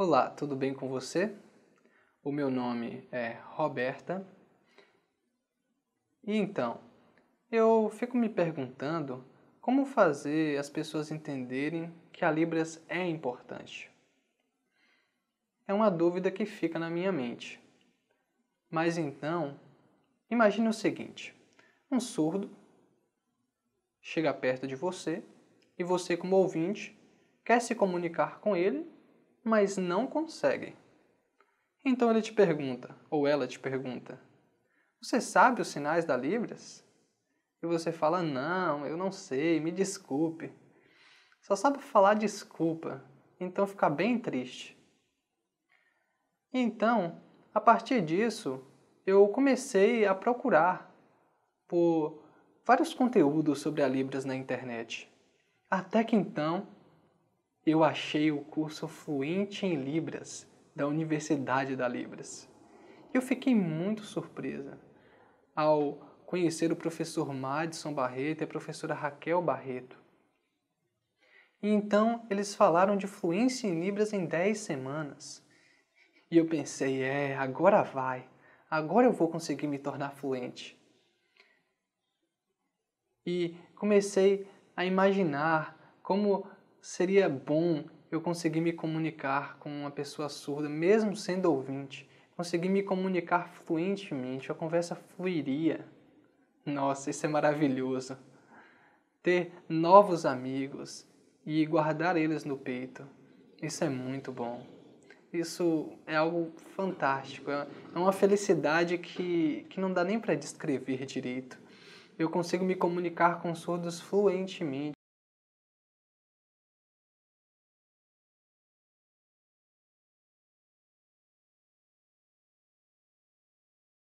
Olá, tudo bem com você? O meu nome é Roberta. E então, eu fico me perguntando como fazer as pessoas entenderem que a Libras é importante. É uma dúvida que fica na minha mente. Mas então, imagine o seguinte: um surdo chega perto de você e você, como ouvinte, quer se comunicar com ele mas não conseguem. Então ele te pergunta, ou ela te pergunta: Você sabe os sinais da Libras? E você fala: Não, eu não sei, me desculpe. Só sabe falar desculpa, então fica bem triste. Então, a partir disso, eu comecei a procurar por vários conteúdos sobre a Libras na internet. Até que então, eu achei o curso Fluente em Libras da Universidade da Libras. Eu fiquei muito surpresa ao conhecer o professor Madison Barreto e a professora Raquel Barreto. E então eles falaram de fluência em Libras em 10 semanas. E eu pensei, é, agora vai, agora eu vou conseguir me tornar fluente. E comecei a imaginar como seria bom eu conseguir me comunicar com uma pessoa surda, mesmo sendo ouvinte. Conseguir me comunicar fluentemente, a conversa fluiria. Nossa, isso é maravilhoso. Ter novos amigos e guardar eles no peito, isso é muito bom. Isso é algo fantástico, é, é uma felicidade que, que não dá nem para descrever direito. Eu consigo me comunicar com surdos fluentemente.